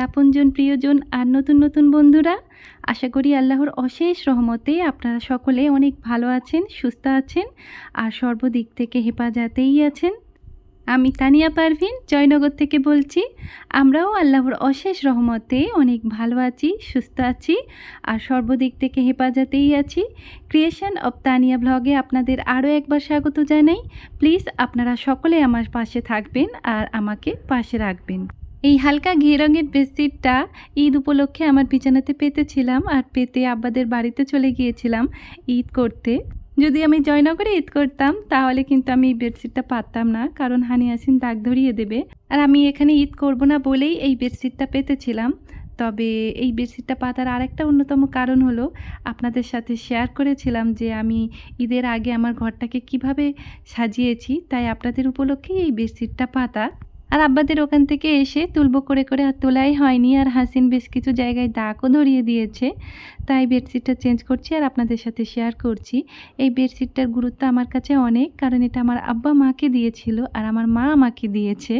আমার আপনজন প্রিয়জন আর নতুন নতুন বন্ধুরা আশা করি আল্লাহর অশেষ রহমতে আপনারা সকলে অনেক ভালো আছেন সুস্থ আছেন আর সর্বদিক থেকে হেফাজতেই আছেন আমি তানিয়া পারভিন জয়নগর থেকে বলছি আমরাও আল্লাহর অশেষ রহমতে অনেক ভালো আছি সুস্থ আছি আর সর্বদিক থেকে হেফাজতেই আছি ক্রিয়েশন অব তানিয়া ব্লগে আপনাদের আরও একবার স্বাগত জানাই প্লিজ আপনারা সকলে আমার পাশে থাকবেন আর আমাকে পাশে রাখবেন এই হালকা ঘি রঙের বেডশিটটা ঈদ উপলক্ষে আমার বিছানাতে পেতেছিলাম আর পেতে আব্বাদের বাড়িতে চলে গিয়েছিলাম ঈদ করতে যদি আমি জয়নগরে ঈদ করতাম তাহলে কিন্তু আমি এই বেডশিটটা পারতাম না কারণ হানি আসিন দাগ ধরিয়ে দেবে আর আমি এখানে ঈদ করব না বলেই এই বেডশিটটা পেতেছিলাম তবে এই বেডশিটটা পাতার আরেকটা অন্যতম কারণ হলো আপনাদের সাথে শেয়ার করেছিলাম যে আমি ঈদের আগে আমার ঘরটাকে কিভাবে সাজিয়েছি তাই আপনাদের উপলক্ষেই এই বেডশিটটা পাতা আর আব্বাদের ওখান থেকে এসে তুলবো করে করে আর তোলাই হয়নি আর হাসিন বেশ কিছু জায়গায় দাগও ধরিয়ে দিয়েছে তাই বেডশিটটা চেঞ্জ করছি আর আপনাদের সাথে শেয়ার করছি এই বেডশিটটার গুরুত্ব আমার কাছে অনেক কারণ এটা আমার আব্বা মাকে দিয়েছিল আর আমার মা আমাকে দিয়েছে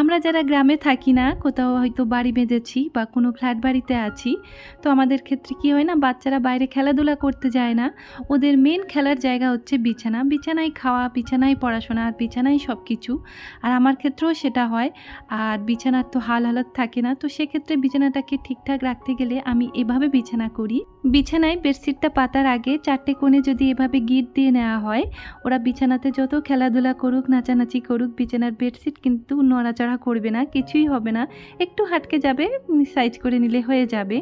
আমরা যারা গ্রামে থাকি না কোথাও হয়তো বাড়ি বেঁধেছি বা কোনো ফ্ল্যাট বাড়িতে আছি তো আমাদের ক্ষেত্রে কি হয় না বাচ্চারা বাইরে খেলাধুলা করতে যায় না ওদের মেন খেলার জায়গা হচ্ছে বিছানা বিছানায় খাওয়া বিছানায় পড়াশোনা আর বিছানায় সব কিছু আর আমার ক্ষেত্রেও সেটা হয় আর বিছানার তো হাল হালত থাকে না তো সেক্ষেত্রে বিছানাটাকে ঠিকঠাক রাখতে গেলে আমি এভাবে বিছানা করি বিছানায় বেডশিটটা পাতার আগে চারটে কোণে যদি এভাবে গিট দিয়ে নেওয়া হয় ওরা বিছানাতে যত খেলাধুলা করুক নাচানাচি করুক বিছানার বেডশিট কিন্তু নড়াচড়া নড়াচড়া করবে না কিছুই হবে না একটু হাটকে যাবে সাইজ করে নিলে হয়ে যাবে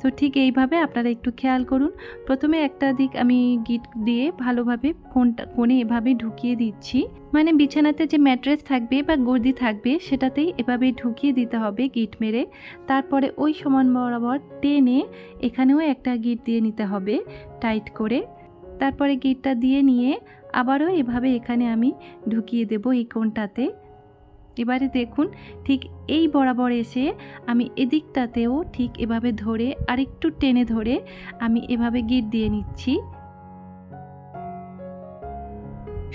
তো ঠিক এইভাবে আপনারা একটু খেয়াল করুন প্রথমে একটা দিক আমি গিট দিয়ে ভালোভাবে কোনটা কোণে এভাবে ঢুকিয়ে দিচ্ছি মানে বিছানাতে যে ম্যাট্রেস থাকবে বা গদি থাকবে সেটাতেই এভাবে ঢুকিয়ে দিতে হবে গিট মেরে তারপরে ওই সমান বরাবর টেনে এখানেও একটা গিট দিয়ে নিতে হবে টাইট করে তারপরে গিটটা দিয়ে নিয়ে আবারও এভাবে এখানে আমি ঢুকিয়ে দেব এই কোনটাতে এবারে দেখুন ঠিক এই বরাবর এসে আমি এদিকটাতেও ঠিক এভাবে ধরে আরেকটু টেনে ধরে আমি এভাবে গিট দিয়ে নিচ্ছি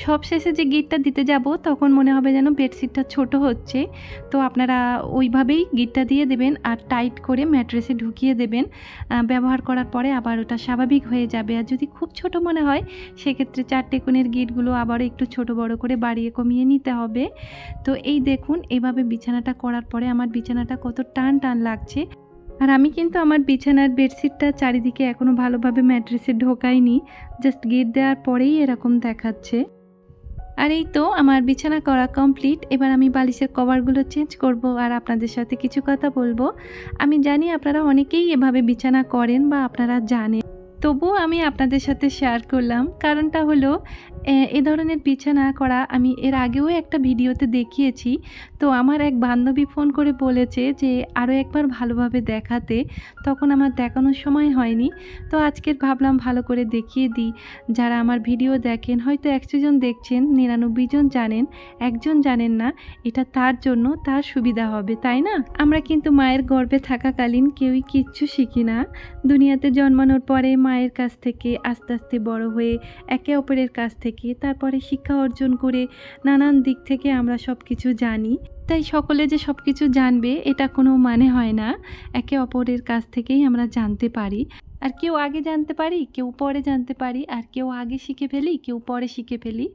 সবশেষে যে গিটটা দিতে যাব তখন মনে হবে যেন বেডশিটটা ছোট হচ্ছে তো আপনারা ওইভাবেই গিটটা দিয়ে দেবেন আর টাইট করে ম্যাট্রেসে ঢুকিয়ে দেবেন ব্যবহার করার পরে আবার ওটা স্বাভাবিক হয়ে যাবে আর যদি খুব ছোট মনে হয় সেক্ষেত্রে চারটে কোণের গিটগুলো আবার একটু ছোট বড় করে বাড়িয়ে কমিয়ে নিতে হবে তো এই দেখুন এভাবে বিছানাটা করার পরে আমার বিছানাটা কত টান টান লাগছে আর আমি কিন্তু আমার বিছানার বেডশিটটা চারিদিকে এখনও ভালোভাবে ম্যাট্রেসে ঢোকাইনি জাস্ট গিট দেওয়ার পরেই এরকম দেখাচ্ছে আর এই তো আমার বিছানা করা কমপ্লিট এবার আমি বালিশের কভারগুলো চেঞ্জ করব আর আপনাদের সাথে কিছু কথা বলবো আমি জানি আপনারা অনেকেই এভাবে বিছানা করেন বা আপনারা জানেন তবুও আমি আপনাদের সাথে শেয়ার করলাম কারণটা হলো এ ধরনের না করা আমি এর আগেও একটা ভিডিওতে দেখিয়েছি তো আমার এক বান্ধবী ফোন করে বলেছে যে আরও একবার ভালোভাবে দেখাতে তখন আমার দেখানোর সময় হয়নি তো আজকের ভাবলাম ভালো করে দেখিয়ে দিই যারা আমার ভিডিও দেখেন হয়তো একশো জন দেখছেন নিরানব্বই জন জানেন একজন জানেন না এটা তার জন্য তার সুবিধা হবে তাই না আমরা কিন্তু মায়ের গর্বে থাকাকালীন কেউই কিচ্ছু শিখি না দুনিয়াতে জন্মানোর পরে মায়ের কাছ থেকে আস্তে আস্তে বড় হয়ে একে অপরের কাছ থেকে থেকে তারপরে শিক্ষা অর্জন করে নানান দিক থেকে আমরা সব কিছু জানি তাই সকলে যে সব কিছু জানবে এটা কোনো মানে হয় না একে অপরের কাছ থেকেই আমরা জানতে পারি আর কেউ আগে জানতে পারি কেউ পরে জানতে পারি আর কেউ আগে শিখে ফেলি কেউ পরে শিখে ফেলি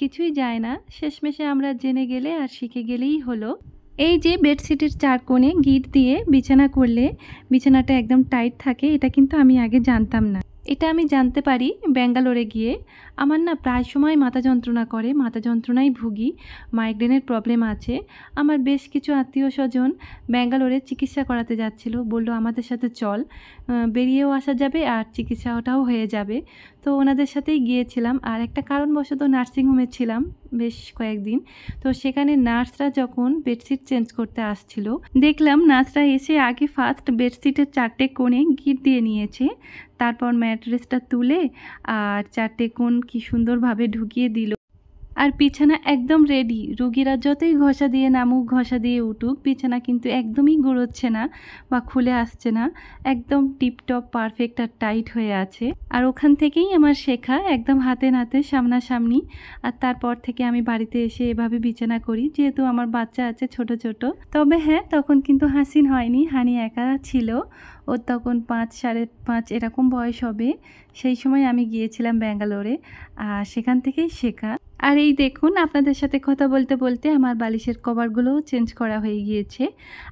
কিছুই যায় না শেষমেশে আমরা জেনে গেলে আর শিখে গেলেই হলো এই যে বেডশিটের চার কোণে গিট দিয়ে বিছানা করলে বিছানাটা একদম টাইট থাকে এটা কিন্তু আমি আগে জানতাম না এটা আমি জানতে পারি ব্যাঙ্গালোরে গিয়ে আমার না প্রায় সময় মাথা যন্ত্রণা করে মাথা যন্ত্রণায় ভুগি মাইগ্রেনের প্রবলেম আছে আমার বেশ কিছু আত্মীয় স্বজন ব্যাঙ্গালোরে চিকিৎসা করাতে যাচ্ছিল বলল আমাদের সাথে চল বেরিয়েও আসা যাবে আর চিকিৎসাটাও হয়ে যাবে তো ওনাদের সাথেই গিয়েছিলাম আর একটা কারণবশত নার্সিংহোমে ছিলাম বেশ কয়েকদিন তো সেখানে নার্সরা যখন বেডশিট চেঞ্জ করতে আসছিল দেখলাম নার্সরা এসে আগে ফার্স্ট বেডশিটের চারটে কোণে গিট দিয়ে নিয়েছে তারপর ম্যাট্রেসটা তুলে আর চারটে কোণ কি সুন্দরভাবে ঢুকিয়ে দিল আর বিছানা একদম রেডি রুগীরা যতই ঘষা দিয়ে নামুক ঘষা দিয়ে উঠুক বিছানা কিন্তু একদমই গুড়োচ্ছে না বা খুলে আসছে না একদম টিপটপ পারফেক্ট আর টাইট হয়ে আছে আর ওখান থেকেই আমার শেখা একদম হাতে নাতে সামনাসামনি আর তারপর থেকে আমি বাড়িতে এসে এভাবে বিছানা করি যেহেতু আমার বাচ্চা আছে ছোট ছোট তবে হ্যাঁ তখন কিন্তু হাসিন হয়নি হানি একা ছিল ও তখন পাঁচ সাড়ে পাঁচ এরকম বয়স হবে সেই সময় আমি গিয়েছিলাম ব্যাঙ্গালোরে আর সেখান থেকেই শেখা আর এই দেখুন আপনাদের সাথে কথা বলতে বলতে আমার বালিশের কভারগুলোও চেঞ্জ করা হয়ে গিয়েছে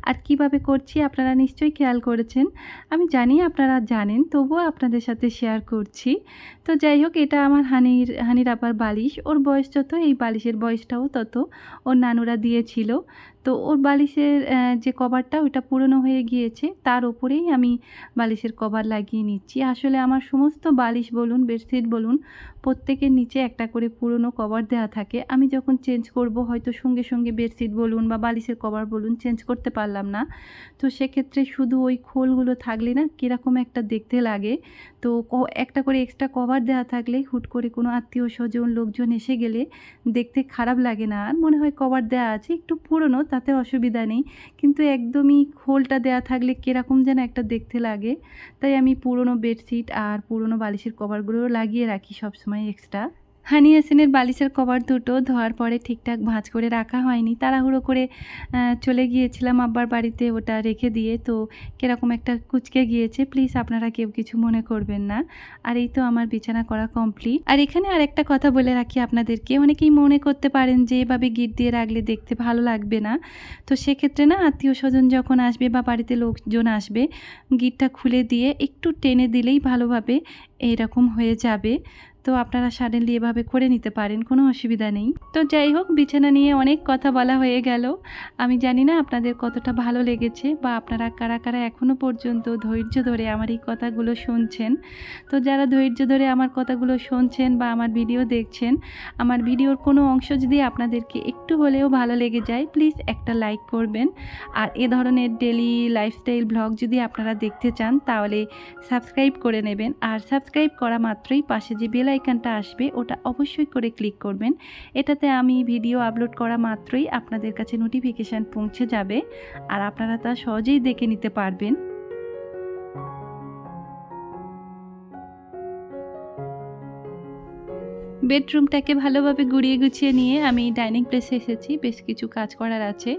আর কিভাবে করছি আপনারা নিশ্চয়ই খেয়াল করেছেন আমি জানি আপনারা জানেন তবুও আপনাদের সাথে শেয়ার করছি তো যাই হোক এটা আমার হানির হানির আপার বালিশ ওর বয়স যত এই বালিশের বয়সটাও তত ওর নানুরা দিয়েছিল তো ওর বালিশের যে কভারটা ওইটা পুরনো হয়ে গিয়েছে তার ওপরেই আমি বালিশের কভার লাগিয়ে নিচ্ছি আসলে আমার সমস্ত বালিশ বলুন বেডশিট বলুন প্রত্যেকের নিচে একটা করে পুরনো কভার দেওয়া থাকে আমি যখন চেঞ্জ করব হয়তো সঙ্গে সঙ্গে বেডশিট বলুন বা বালিশের কভার বলুন চেঞ্জ করতে পারলাম না তো সেক্ষেত্রে শুধু ওই খোলগুলো থাকলে না কীরকম একটা দেখতে লাগে তো একটা করে এক্সট্রা কভার দেওয়া থাকলে হুট করে কোনো আত্মীয় স্বজন লোকজন এসে গেলে দেখতে খারাপ লাগে না আর মনে হয় কভার দেওয়া আছে একটু পুরনো তাতে অসুবিধা নেই কিন্তু একদমই খোলটা দেওয়া থাকলে কীরকম যেন একটা দেখতে লাগে তাই আমি পুরনো বেডশিট আর পুরনো বালিশের কভারগুলো লাগিয়ে রাখি সবসময় সময় এক্সট্রা হানি হাসিনের বালিশের কভার দুটো ধোয়ার পরে ঠিকঠাক ভাঁজ করে রাখা হয়নি তাড়াহুড়ো করে চলে গিয়েছিলাম আব্বার বাড়িতে ওটা রেখে দিয়ে তো কীরকম একটা কুচকে গিয়েছে প্লিজ আপনারা কেউ কিছু মনে করবেন না আর এই তো আমার বিছানা করা কমপ্লিট আর এখানে আর একটা কথা বলে রাখি আপনাদেরকে অনেকেই মনে করতে পারেন যে এভাবে গিট দিয়ে রাখলে দেখতে ভালো লাগবে না তো সেক্ষেত্রে না আত্মীয় স্বজন যখন আসবে বা বাড়িতে লোকজন আসবে গিটটা খুলে দিয়ে একটু টেনে দিলেই ভালোভাবে এইরকম হয়ে যাবে তো আপনারা সাডেনলি এভাবে করে নিতে পারেন কোনো অসুবিধা নেই তো যাই হোক বিছানা নিয়ে অনেক কথা বলা হয়ে গেল আমি জানি না আপনাদের কতটা ভালো লেগেছে বা আপনারা কারা কারা এখনও পর্যন্ত ধৈর্য ধরে আমার এই কথাগুলো শুনছেন তো যারা ধৈর্য ধরে আমার কথাগুলো শুনছেন বা আমার ভিডিও দেখছেন আমার ভিডিওর কোনো অংশ যদি আপনাদেরকে একটু হলেও ভালো লেগে যায় প্লিজ একটা লাইক করবেন আর এ ধরনের ডেলি লাইফস্টাইল ব্লগ যদি আপনারা দেখতে চান তাহলে সাবস্ক্রাইব করে নেবেন আর সাবস্ক্রাইব করা মাত্রই পাশে যে বেলাই আইকনটা আসবে ওটা অবশ্যই করে ক্লিক করবেন এটাতে আমি ভিডিও আপলোড করা মাত্রই আপনাদের কাছে নোটিফিকেশান পৌঁছে যাবে আর আপনারা তা সহজেই দেখে নিতে পারবেন বেডরুমটাকে ভালোভাবে গুড়িয়ে গুছিয়ে নিয়ে আমি ডাইনিং প্লেসে এসেছি বেশ কিছু কাজ করার আছে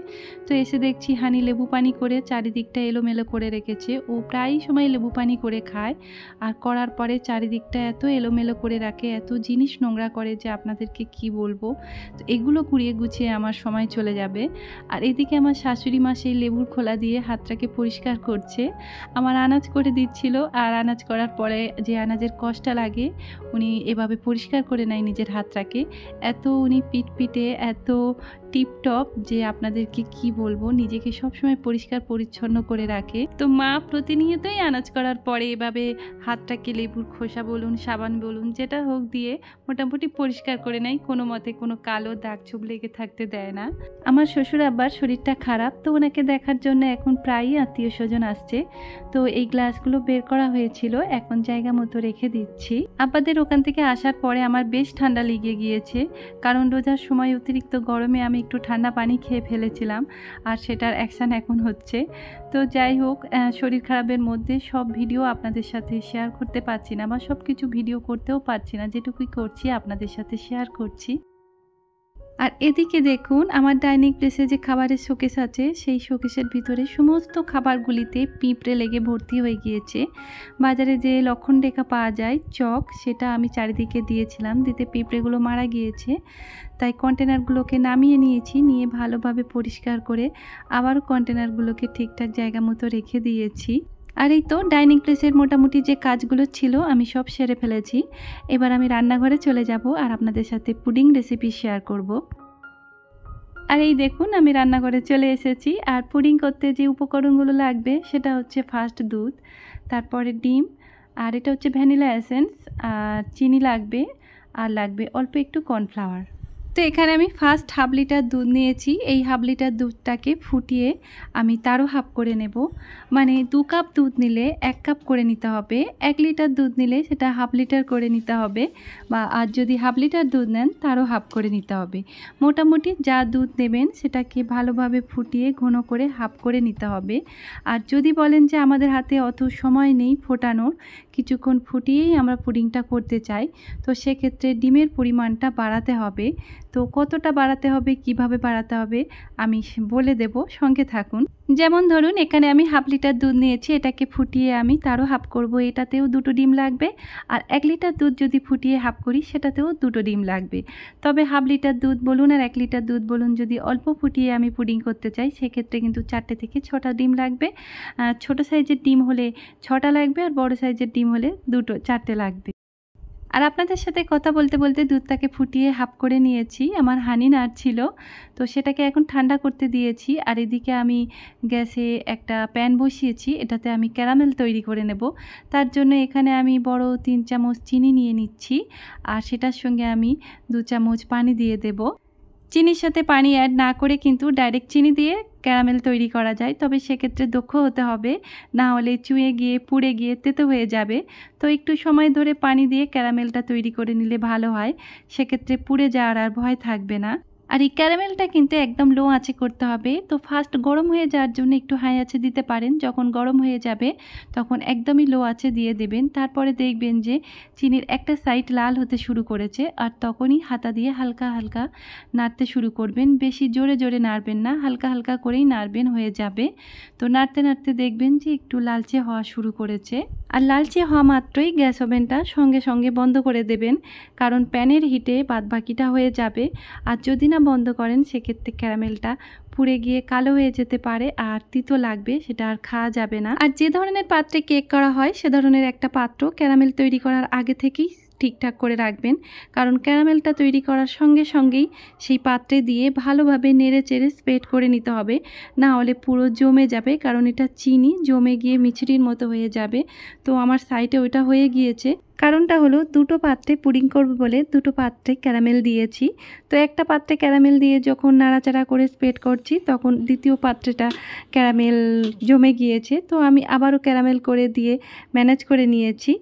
তো এসে দেখছি হানি লেবু পানি করে চারিদিকটা এলোমেলো করে রেখেছে ও প্রায় সময় লেবু পানি করে খায় আর করার পরে চারিদিকটা এত এলোমেলো করে রাখে এত জিনিস নোংরা করে যে আপনাদেরকে কি বলবো তো এগুলো কুড়িয়ে গুছিয়ে আমার সময় চলে যাবে আর এদিকে আমার শাশুড়ি মা সেই লেবুর খোলা দিয়ে হাতটাকে পরিষ্কার করছে আমার আনাজ করে দিচ্ছিল আর আনাজ করার পরে যে আনাজের কষ্ট লাগে উনি এভাবে পরিষ্কার করে নেয় রান্নায় নিজের হাত এত উনি পিটপিটে এত টিপটপ যে আপনাদেরকে কি বলবো নিজেকে সবসময় পরিষ্কার পরিচ্ছন্ন করে রাখে তো মা প্রতিনিয়তই আনাজ করার পরে এভাবে হাতটাকে লেবুর খোসা বলুন সাবান বলুন যেটা হোক দিয়ে মোটামুটি পরিষ্কার করে নেয় কোনো মতে কোনো কালো দাগ চুপ লেগে থাকতে দেয় না আমার শ্বশুর আব্বার শরীরটা খারাপ তো ওনাকে দেখার জন্য এখন প্রায়ই আত্মীয় স্বজন আসছে তো এই গ্লাসগুলো বের করা হয়েছিল এখন জায়গা মতো রেখে দিচ্ছি আব্বাদের ওখান থেকে আসার পরে আমার বেশ ঠান্ডা লেগে গিয়েছে কারণ রোজার সময় অতিরিক্ত গরমে আমি একটু ঠান্ডা পানি খেয়ে ফেলেছিলাম আর সেটার অ্যাকশান এখন হচ্ছে তো যাই হোক শরীর খারাপের মধ্যে সব ভিডিও আপনাদের সাথে শেয়ার করতে পারছি না বা সব কিছু ভিডিও করতেও পারছি না যেটুকুই করছি আপনাদের সাথে শেয়ার করছি আর এদিকে দেখুন আমার ডাইনিং প্লেসে যে খাবারের শোকেস আছে সেই শোকেসের ভিতরে সমস্ত খাবারগুলিতে পিঁপড়ে লেগে ভর্তি হয়ে গিয়েছে বাজারে যে লক্ষণ রেখা পাওয়া যায় চক সেটা আমি চারিদিকে দিয়েছিলাম দিতে পিঁপড়েগুলো মারা গিয়েছে তাই কন্টেনারগুলোকে নামিয়ে নিয়েছি নিয়ে ভালোভাবে পরিষ্কার করে আবার কন্টেনারগুলোকে ঠিকঠাক জায়গা মতো রেখে দিয়েছি আর এই তো ডাইনিং প্লেসের মোটামুটি যে কাজগুলো ছিল আমি সব সেরে ফেলেছি এবার আমি রান্নাঘরে চলে যাব আর আপনাদের সাথে পুডিং রেসিপি শেয়ার করব। আর এই দেখুন আমি রান্নাঘরে চলে এসেছি আর পুডিং করতে যে উপকরণগুলো লাগবে সেটা হচ্ছে ফার্স্ট দুধ তারপরে ডিম আর এটা হচ্ছে ভ্যানিলা এসেন্স আর চিনি লাগবে আর লাগবে অল্প একটু কর্নফ্লাওয়ার তো এখানে আমি ফার্স্ট হাফ লিটার দুধ নিয়েছি এই হাফ লিটার দুধটাকে ফুটিয়ে আমি তারও হাফ করে নেব মানে দু কাপ দুধ নিলে এক কাপ করে নিতে হবে এক লিটার দুধ নিলে সেটা হাফ লিটার করে নিতে হবে বা আর যদি হাফ লিটার দুধ নেন তারও হাফ করে নিতে হবে মোটামুটি যা দুধ নেবেন সেটাকে ভালোভাবে ফুটিয়ে ঘন করে হাফ করে নিতে হবে আর যদি বলেন যে আমাদের হাতে অত সময় নেই ফোটানোর কিছুক্ষণ ফুটিয়েই আমরা পুডিংটা করতে চাই তো সেক্ষেত্রে ডিমের পরিমাণটা বাড়াতে হবে তো কতটা বাড়াতে হবে কিভাবে বাড়াতে হবে আমি বলে দেব সঙ্গে থাকুন যেমন ধরুন এখানে আমি হাফ লিটার দুধ নিয়েছি এটাকে ফুটিয়ে আমি তারও হাফ করব এটাতেও দুটো ডিম লাগবে আর এক লিটার দুধ যদি ফুটিয়ে হাফ করি সেটাতেও দুটো ডিম লাগবে তবে হাফ লিটার দুধ বলুন আর এক লিটার দুধ বলুন যদি অল্প ফুটিয়ে আমি পুডিং করতে চাই সেক্ষেত্রে কিন্তু চারটে থেকে ছটা ডিম লাগবে ছোট সাইজের ডিম হলে ছটা লাগবে আর বড় সাইজের ডিম হলে দুটো চারটে লাগবে আর আপনাদের সাথে কথা বলতে বলতে দুধটাকে ফুটিয়ে হাফ করে নিয়েছি আমার হানি নার ছিল তো সেটাকে এখন ঠান্ডা করতে দিয়েছি আর এদিকে আমি গ্যাসে একটা প্যান বসিয়েছি এটাতে আমি ক্যারামেল তৈরি করে নেব তার জন্য এখানে আমি বড় তিন চামচ চিনি নিয়ে নিচ্ছি আর সেটার সঙ্গে আমি দু চামচ পানি দিয়ে দেব চিনির সাথে পানি অ্যাড না করে কিন্তু ডাইরেক্ট চিনি দিয়ে ক্যারামেল তৈরি করা যায় তবে সেক্ষেত্রে দক্ষ হতে হবে না হলে চুয়ে গিয়ে পুড়ে গিয়ে তেতো হয়ে যাবে তো একটু সময় ধরে পানি দিয়ে ক্যারামেলটা তৈরি করে নিলে ভালো হয় সেক্ষেত্রে পুড়ে যাওয়ার আর ভয় থাকবে না আর এই ক্যারামেলটা কিন্তু একদম লো আঁচে করতে হবে তো ফার্স্ট গরম হয়ে যাওয়ার জন্য একটু হাই আঁচে দিতে পারেন যখন গরম হয়ে যাবে তখন একদমই লো আঁচে দিয়ে দেবেন তারপরে দেখবেন যে চিনির একটা সাইড লাল হতে শুরু করেছে আর তখনই হাতা দিয়ে হালকা হালকা নাড়তে শুরু করবেন বেশি জোরে জোরে নাড়বেন না হালকা হালকা করেই নাড়বেন হয়ে যাবে তো নাড়তে নাড়তে দেখবেন যে একটু লালচে হওয়া শুরু করেছে আর লালচে হওয়া মাত্রই গ্যাস ওভেনটা সঙ্গে সঙ্গে বন্ধ করে দেবেন কারণ প্যানের হিটে বাদবাকিটা হয়ে যাবে আর যদি না না বন্ধ করেন সেক্ষেত্রে ক্যারামেলটা পুড়ে গিয়ে কালো হয়ে যেতে পারে আর তিতো লাগবে সেটা আর খাওয়া যাবে না আর যে ধরনের পাত্রে কেক করা হয় সে ধরনের একটা পাত্র ক্যারামেল তৈরি করার আগে থেকেই ঠিকঠাক করে রাখবেন কারণ ক্যারামেলটা তৈরি করার সঙ্গে সঙ্গেই সেই পাত্রে দিয়ে ভালোভাবে নেড়ে চেড়ে স্প্রেড করে নিতে হবে না হলে পুরো জমে যাবে কারণ এটা চিনি জমে গিয়ে মিছড়ির মতো হয়ে যাবে তো আমার সাইটে ওটা হয়ে গিয়েছে কারণটা হলো দুটো পাত্রে পুডিং করব বলে দুটো পাত্রে ক্যারামেল দিয়েছি তো একটা পাত্রে ক্যারামেল দিয়ে যখন নাড়াচাড়া করে স্প্রেড করছি তখন দ্বিতীয় পাত্রেটা ক্যারামেল জমে গিয়েছে তো আমি আবারও ক্যারামেল করে দিয়ে ম্যানেজ করে নিয়েছি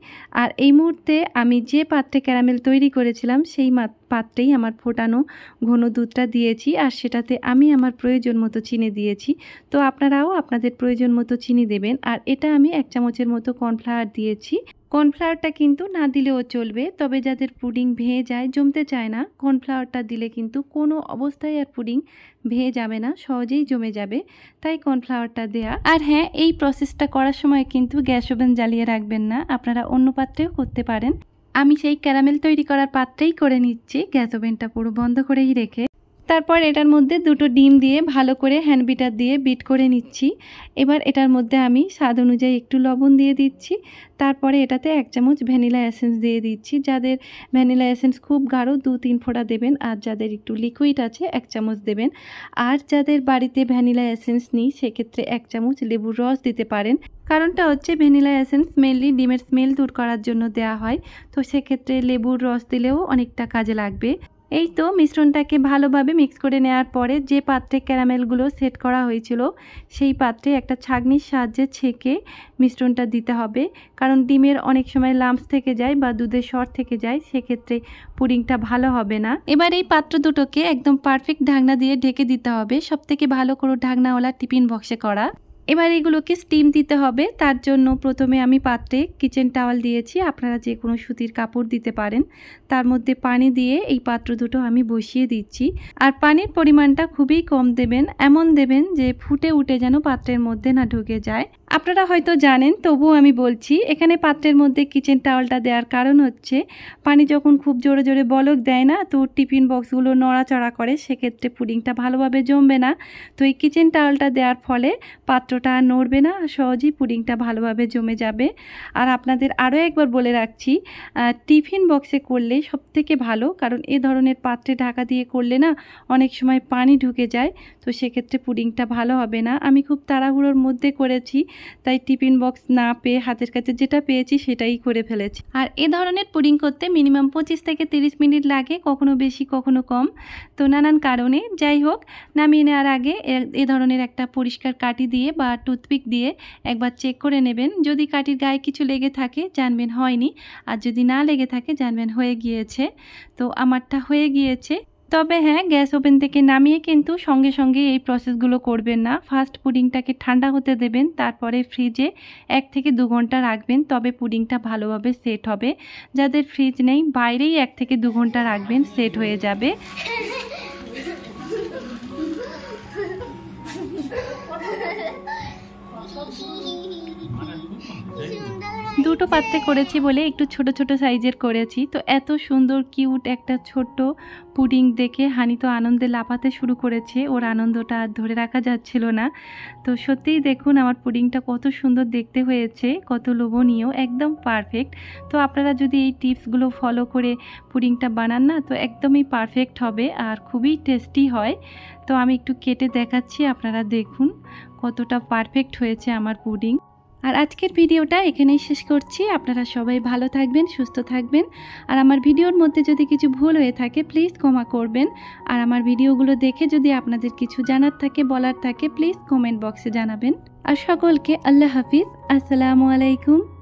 আর এই মুহূর্তে আমি যে পাত্রে ক্যারামেল তৈরি করেছিলাম সেই পাত্রেই আমার ফোটানো ঘন দুধটা দিয়েছি আর সেটাতে আমি আমার প্রয়োজন মতো চিনি দিয়েছি তো আপনারাও আপনাদের প্রয়োজন মতো চিনি দেবেন আর এটা আমি এক চামচের মতো কর্নফ্লাওয়ার দিয়েছি কর্নফ্লাওয়ারটা কিন্তু না দিলেও চলবে তবে যাদের পুডিং ভেঙে যায় জমতে চায় না কর্নফ্লাওয়ারটা দিলে কিন্তু কোনো অবস্থায় আর পুডিং ভেঙে যাবে না সহজেই জমে যাবে তাই কর্নফ্লাওয়ারটা দেয়া আর হ্যাঁ এই প্রসেসটা করার সময় কিন্তু গ্যাস ওভেন জ্বালিয়ে রাখবেন না আপনারা অন্য পাত্রেও করতে পারেন আমি সেই ক্যারামেল তৈরি করার পাত্রেই করে নিচ্ছি গ্যাস ওভেনটা পুরো বন্ধ করেই রেখে তারপর এটার মধ্যে দুটো ডিম দিয়ে ভালো করে হ্যান্ড বিটার দিয়ে বিট করে নিচ্ছি এবার এটার মধ্যে আমি স্বাদ অনুযায়ী একটু লবণ দিয়ে দিচ্ছি তারপরে এটাতে এক চামচ ভ্যানিলা এসেন্স দিয়ে দিচ্ছি যাদের ভ্যানিলা এসেন্স খুব গাঢ় দু তিন ফোঁটা দেবেন আর যাদের একটু লিকুইড আছে এক চামচ দেবেন আর যাদের বাড়িতে ভ্যানিলা এসেন্স নেই সেক্ষেত্রে এক চামচ লেবুর রস দিতে পারেন কারণটা হচ্ছে ভ্যানিলা এসেন্স মেনলি ডিমের স্মেল দূর করার জন্য দেওয়া হয় তো সেক্ষেত্রে লেবুর রস দিলেও অনেকটা কাজে লাগবে এই তো মিশ্রণটাকে ভালোভাবে মিক্স করে নেওয়ার পরে যে পাত্রে ক্যারামেলগুলো সেট করা হয়েছিল সেই পাত্রে একটা ছাগনির সাহায্যে ছেঁকে মিশ্রণটা দিতে হবে কারণ ডিমের অনেক সময় লাম্পস থেকে যায় বা দুধের সর থেকে যায় সেক্ষেত্রে পুডিংটা ভালো হবে না এবার এই পাত্র দুটোকে একদম পারফেক্ট ঢাকনা দিয়ে ঢেকে দিতে হবে সবথেকে ভালো করে ঢাকনাওয়ালা টিফিন বক্সে করা এবার এগুলোকে স্টিম দিতে হবে তার জন্য প্রথমে আমি পাত্রে কিচেন টাওয়াল দিয়েছি আপনারা যে কোনো সুতির কাপড় দিতে পারেন তার মধ্যে পানি দিয়ে এই পাত্র দুটো আমি বসিয়ে দিচ্ছি আর পানির পরিমাণটা খুবই কম দেবেন এমন দেবেন যে ফুটে উঠে যেন পাত্রের মধ্যে না ঢুকে যায় আপনারা হয়তো জানেন তবুও আমি বলছি এখানে পাত্রের মধ্যে কিচেন টাওয়ালটা দেওয়ার কারণ হচ্ছে পানি যখন খুব জোরে জোরে বলক দেয় না তো টিফিন বক্সগুলো নড়াচড়া করে সেক্ষেত্রে পুডিংটা ভালোভাবে জমবে না তো এই কিচেন টাওয়ালটা দেওয়ার ফলে পাত্রটা আর নড়বে না সহজেই পুডিংটা ভালোভাবে জমে যাবে আর আপনাদের আরও একবার বলে রাখছি টিফিন বক্সে করলে সবথেকে ভালো কারণ এ ধরনের পাত্রে ঢাকা দিয়ে করলে না অনেক সময় পানি ঢুকে যায় তো সেক্ষেত্রে পুডিংটা ভালো হবে না আমি খুব তাড়াহুড়োর মধ্যে করেছি তাই টিফিন বক্স না পেয়ে হাতের কাছে যেটা পেয়েছি সেটাই করে ফেলেছি আর এ ধরনের পুডিং করতে মিনিমাম পঁচিশ থেকে তিরিশ মিনিট লাগে কখনো বেশি কখনো কম তো নানান কারণে যাই হোক নামিয়ে নেওয়ার আগে এ ধরনের একটা পরিষ্কার কাটি দিয়ে বা টুথপিক দিয়ে একবার চেক করে নেবেন যদি কাটির গায়ে কিছু লেগে থাকে জানবেন হয়নি আর যদি না লেগে থাকে জানবেন হয়ে গিয়েছে তো আমারটা হয়ে গিয়েছে তবে হ্যাঁ গ্যাস ওভেন থেকে নামিয়ে কিন্তু সঙ্গে সঙ্গে এই প্রসেসগুলো করবেন না ফার্স্ট পুডিংটাকে ঠান্ডা হতে দেবেন তারপরে ফ্রিজে এক থেকে দু ঘন্টা রাখবেন তবে পুডিংটা ভালোভাবে সেট হবে যাদের ফ্রিজ নেই বাইরেই এক থেকে দু ঘন্টা রাখবেন সেট হয়ে যাবে দুটো পাত্রে করেছি বলে একটু ছোট ছোট সাইজের করেছি তো এত সুন্দর কিউট একটা ছোট্ট পুডিং দেখে হানি তো আনন্দে লাপাতে শুরু করেছে ওর আনন্দটা আর ধরে রাখা যাচ্ছিল না তো সত্যিই দেখুন আমার পুডিংটা কত সুন্দর দেখতে হয়েছে কত লোভনীয় একদম পারফেক্ট তো আপনারা যদি এই টিপসগুলো ফলো করে পুডিংটা বানান না তো একদমই পারফেক্ট হবে আর খুবই টেস্টি হয় তো আমি একটু কেটে দেখাচ্ছি আপনারা দেখুন কতটা পারফেক্ট হয়েছে আমার পুডিং আর আজকের ভিডিওটা এখানেই শেষ করছি আপনারা সবাই ভালো থাকবেন সুস্থ থাকবেন আর আমার ভিডিওর মধ্যে যদি কিছু ভুল হয়ে থাকে প্লিজ ক্ষমা করবেন আর আমার ভিডিওগুলো দেখে যদি আপনাদের কিছু জানার থাকে বলার থাকে প্লিজ কমেন্ট বক্সে জানাবেন আর সকলকে আল্লাহ হাফিজ আসসালামু আলাইকুম